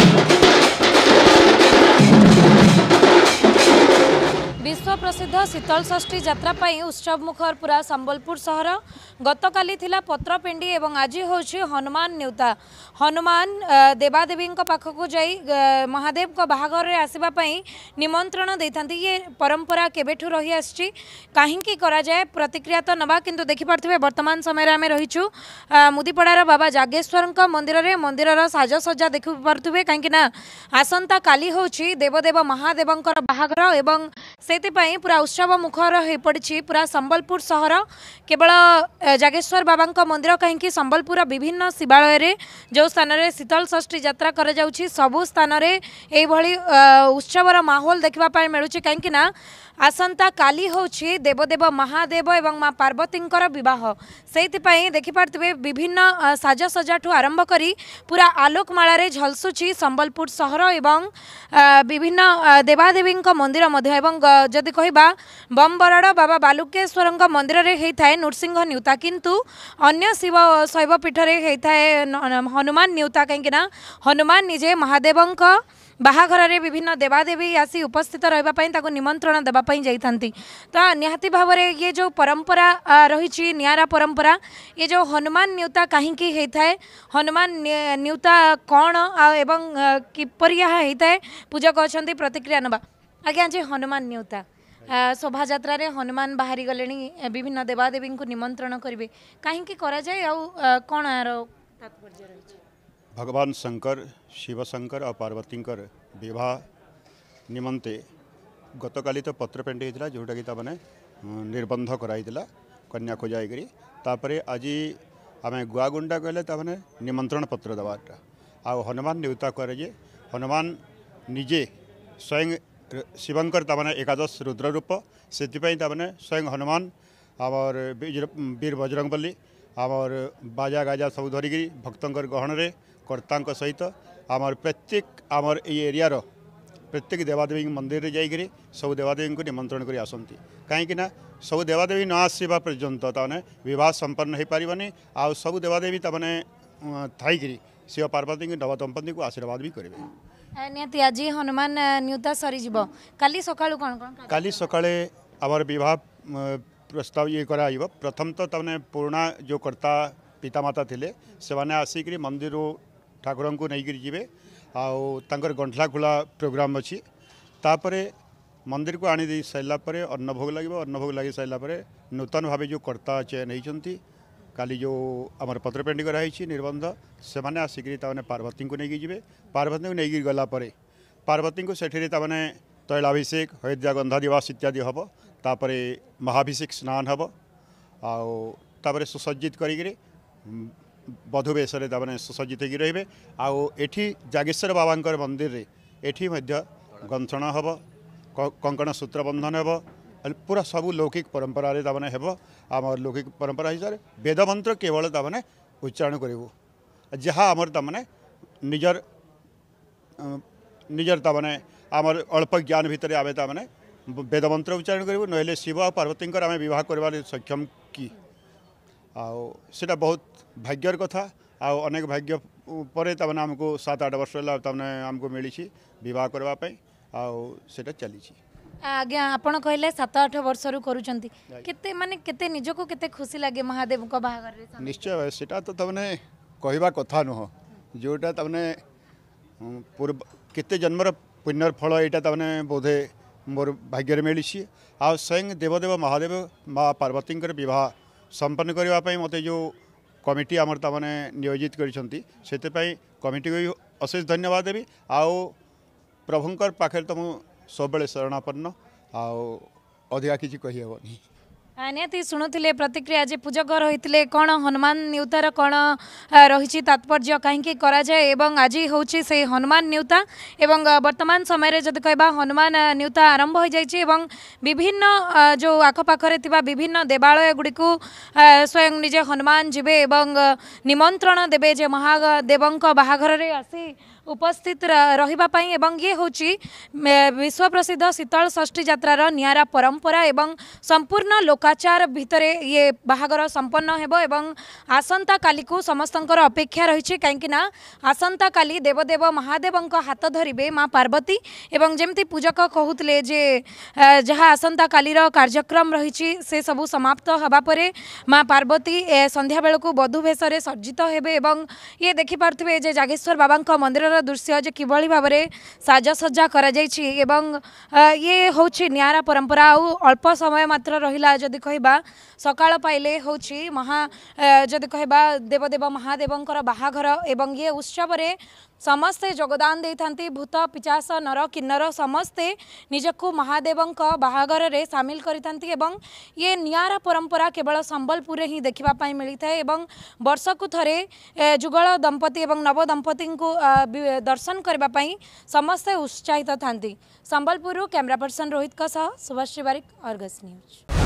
Thank you প্রসিদ্ধ শীতলষষ্ঠী যাত্রা পাই উৎসব মুখর পুরা সম্বলপুর সহর গতকালি লা পত্রপিণ্ডি এবং আজি হচ্ছে হনুমান নেউতা হনুমান দেবাদেবী পাখক যাই মহাদেব বাহরে আসবা নিমন্ত্রণ দিয়ে ইয়ে পরম্পরা কেবেঠু রহি আসছি কাহিকি করা যায় প্রতিক্রিয়া তো নবা কিন্তু দেখিপারে বর্তমান সময়ের আমি রয়েছু মুদিপড়ার বাবা জাগেশ্বর মন্দিরের মন্দিরর সাজসজ্জা দেখিপারে কিনা আসন্তা কালি হচ্ছে দেবদেব মহাদেবঙ্কর বাহর এবং ସେଥିପାଇଁ ପାଇଁ ପୁରା ଉତ୍ସବ ମୁଖର ହୋଇପଡ଼ିଛି ପୁରା ସମ୍ବଲପୁର ସହର କେବଳ ଜାଗେଶ୍ୱର ବାବାଙ୍କ ମନ୍ଦିର କାହିଁକି ସମ୍ବଲପୁରର ବିଭିନ୍ନ ଶିବାଳୟରେ ଯେଉଁ ସ୍ଥାନରେ ଶୀତଳ ଷଷ୍ଠୀ ଯାତ୍ରା କରାଯାଉଛି ସବୁ ସ୍ଥାନରେ ଏଇଭଳି ଉତ୍ସବର ମାହୋଲ ଦେଖିବା ପାଇଁ ମିଳୁଛି କାହିଁକିନା আসন্তকালি হচ্ছে দেবদেব মহাদেব এবং মা পার্বতীঙ্কর বিবাহ সেইপাই দেখিপারে বিভিন্ন সাজসজাঠু আরম্ভ করে পুরা আলোকমাড়ে ঝলসুছি সম্বলপুর সহর এবং বিভিন্ন দেবাদেবীঙ্ক মন্দির মধ্যে এবং যদি কহবা বমবরাড় বাবা বালুকেশ্বর মন্দিরের হয়ে থাকে নৃসিংহ নেওতা কিন্তু অন্য শিব শৈবপীঠে হয়ে থাকে হনুমান নেওতা কিনা হনুমান নিজে মহাদেবঙ্ক ବାହାଘରରେ ବିଭିନ୍ନ ଦେବାଦେବୀ ଆସି ଉପସ୍ଥିତ ରହିବା ପାଇଁ ତାକୁ ନିମନ୍ତ୍ରଣ ଦେବା ପାଇଁ ଯାଇଥାନ୍ତି ତ ନିହାତି ଭାବରେ ଇଏ ଯେଉଁ ପରମ୍ପରା ରହିଛି ନିଆରା ପରମ୍ପରା ଇଏ ଯେଉଁ ହନୁମାନ ନ୍ୟୁତା କାହିଁକି ହୋଇଥାଏ ହନୁମାନ ନ୍ୟୁତା କ'ଣ ଆଉ ଏବଂ କିପରି ଏହା ହୋଇଥାଏ ପୂଜକ ଅଛନ୍ତି ପ୍ରତିକ୍ରିୟା ନେବା ଆଜ୍ଞା ଯେ ହନୁମାନ ନ୍ୟୁତା ଶୋଭାଯାତ୍ରାରେ ହନୁମାନ ବାହାରିଗଲେଣି ବିଭିନ୍ନ ଦେବାଦେବୀଙ୍କୁ ନିମନ୍ତ୍ରଣ କରିବେ କାହିଁକି କରାଯାଏ ଆଉ କ'ଣ ଏହାର ତାତ୍ପର୍ଯ୍ୟ ରହିଛି भगवान शंकर शिवशंकर और पार्वती विवाह गत काली तो पत्रपेंट होता जोटा कि मैंने निर्बंध कराई कन्या को तापर आज आम गुआगुंडा कहले मैंने निमंत्रण पत्र देवाटा आ हनुमान न्यूता करे हनुमान निजे स्वयं शिवंकर एकादश रुद्र रूप से स्वयं हनुमान आम वीर बजरंग আমার বাজা গাজা সব ধরিকি ভক্ত গহণরে কর্তা সহিত আমার প্রত্যেক আমার এই এরিয়ার প্রত্যেক দেবাদেবী মন্দির যাইকি সব দেবাদেবী নিমন্ত্রণ করে আসতে কাইকি না সব দেবাদেবী ন আসবা পর্যন্ত তাহলে বিবাহ সম্পন্ন হয়ে পারবনি আব দেবাদেবী তাহলে থাইকি শিব পার্বতী নবদম্পতি আশীর্বাদ বি করবে নিহতি আজ হনুমান নিউতা সরিযাব কালি সকাল কাল সকালে আমার বিবাহ प्रस्ताव ये कर प्रथम तो तमें पुणा जो कर्ता पितामाता थे से आसिक मंदिर ठाकुर को नहीं जीवे आर गंठला खोला प्रोग्राम अच्छी तापर मंदिर को आनी सारापर अन्नभोग लगे अन्नभोग लगे सारापर नूतन भाव जो कर्ता चे नहीं काली जो आम पत्रपेडी कराई निर्बंध से मैंने आसिक पार्वती को लेकिन जी पार्वती को लेकिन गला पार्वती को सेठे तैलाभिषेक गंधा दिवास इत्यादि हम ତାପରେ ମହାଭିଷେକ ସ୍ନାନ ହେବ ଆଉ ତାପରେ ସୁସଜ୍ଜିତ କରିକିରି ବଧୁ ବେଶରେ ତାମାନେ ସୁସଜ୍ଜିତ ହେଇକି ରହିବେ ଆଉ ଏଠି ଜାଗେଶ୍ୱର ବାବାଙ୍କର ମନ୍ଦିରରେ ଏଠି ମଧ୍ୟ ଗନ୍ଥଣ ହେବ କଙ୍କଣ ସୂତ୍ର ବନ୍ଧନ ହେବ ପୁରା ସବୁ ଲୌକିକ ପରମ୍ପରାରେ ତାମାନେ ହେବ ଆମର ଲୌକିକ ପରମ୍ପରା ହିସାବରେ ବେଦମନ୍ତ୍ର କେବଳ ତାମାନେ ଉଚ୍ଚାରଣ କରିବୁ ଯାହା ଆମର ତାମାନେ ନିଜର ନିଜର ତାମାନେ ଆମର ଅଳ୍ପ ଜ୍ଞାନ ଭିତରେ ଆମେ ତାମାନେ বেদ মন্ত্র উচ্চারণ কৰিব নহলে শিব আৰু পার্বতীଙ୍କৰ আমি বিবাহ কৰিবলৈ সক্ষম কি আৰু সেটা বহুত ভাগ্যৰ কথা আৰু अनेक ভাগ্য ওপৰে তেনে আমাক 7-8 বছৰৰ লাগি তেনে আমাক مليছি বিবাহ কৰা পাই আৰু সেটা চলিছি আגע আপোনক কহেলে 7-8 বছৰৰ কৰুচନ୍ତି কিতে মানে কিতে নিজক কিতে খুশি লাগে মহাদেৱক বাৰ কৰে নিশ্চয় সেটা তেনে কহিবা কথা নহ যোটা তেনে পূৰ্ব কিতে জন্মৰ পুনৰফল এটা তেনে বদে ମୋର ଭାଗ୍ୟରେ ମିଳିଛି ଆଉ ସ୍ୱୟଂ ଦେବଦେବ ମହାଦେବ ମା ପାର୍ବତୀଙ୍କର ବିବାହ ସମ୍ପନ୍ନ କରିବା ପାଇଁ ମୋତେ ଯେଉଁ କମିଟି ଆମର ତାମାନେ ନିୟୋଜିତ କରିଛନ୍ତି ସେଥିପାଇଁ କମିଟିକୁ ବି ଅଶେଷ ଧନ୍ୟବାଦ ଦେବି ଆଉ ପ୍ରଭୁଙ୍କର ପାଖରେ ତ ମୁଁ ସବୁବେଳେ ଶରଣାପନ୍ନ ଆଉ ଅଧିକା କିଛି କହିହେବନି ନିହାତି ଶୁଣୁଥିଲେ ପ୍ରତିକ୍ରିୟା ଯେ ପୂଜକ ରହିଥିଲେ କ'ଣ ହନୁମାନ ନିଉତାର କ'ଣ ରହିଛି ତାତ୍ପର୍ଯ୍ୟ କାହିଁକି କରାଯାଏ ଏବଂ ଆଜି ହେଉଛି ସେଇ ହନୁମାନ ନିଉତା ଏବଂ ବର୍ତ୍ତମାନ ସମୟରେ ଯଦି କହିବା ହନୁମାନ ନିଉତା ଆରମ୍ଭ ହୋଇଯାଇଛି ଏବଂ ବିଭିନ୍ନ ଯେଉଁ ଆଖପାଖରେ ଥିବା ବିଭିନ୍ନ ଦେବାଳୟଗୁଡ଼ିକୁ ସ୍ୱୟଂ ନିଜେ ହନୁମାନ ଯିବେ ଏବଂ ନିମନ୍ତ୍ରଣ ଦେବେ ଯେ ମହାଦେବଙ୍କ ବାହାଘରରେ ଆସି उपस्थित रही ये हूँ विश्व प्रसिद्ध शीतल षष्ठी जित्रार निरा परंपरा एवं संपूर्ण लोकाचार भितर ये बाहर संपन्न एवं आसंता काली को समस्त अपेक्षा रही है कहीं आसंता काली देवदेव महादेव का हाथ धरवे माँ पार्वती जमी पूजक कहते जे जहाँ आसंता कालीर कार्यक्रम रही से सब समाप्त हाबापर माँ पार्वती संध्या बेलू वधु भेष सज्जित हो देखिपे जगेश्वर बाबा मंदिर दृश्य जो कि भाव में साजसजा कर ये हूँ निरा परंपरा आल्प समय मात्र रहा जदि कह सका पाइले हूँ महा जदि कह देवदेव महादेव बाहाघर एवं ये उत्सव समस्ते योगदान दे था भूत पिचाश नर किन्नर समस्ते निजक महादेवं बाहाघर में सामिल करारा परंपरा केवल संबलपुर हिं देखापी मिलता है बर्षकू थे जुगल दंपति और नवदंपति ଦର୍ଶନ କରିବା ପାଇଁ ସମସ୍ତେ ଉତ୍ସାହିତ ଥାନ୍ତି ସମ୍ବଲପୁରରୁ କ୍ୟାମେରା ପର୍ସନ ରୋହିତଙ୍କ ସହ ସୁଭାଷ ତିୱାରୀ ଅର୍ଗସ୍ ନ୍ୟୁଜ୍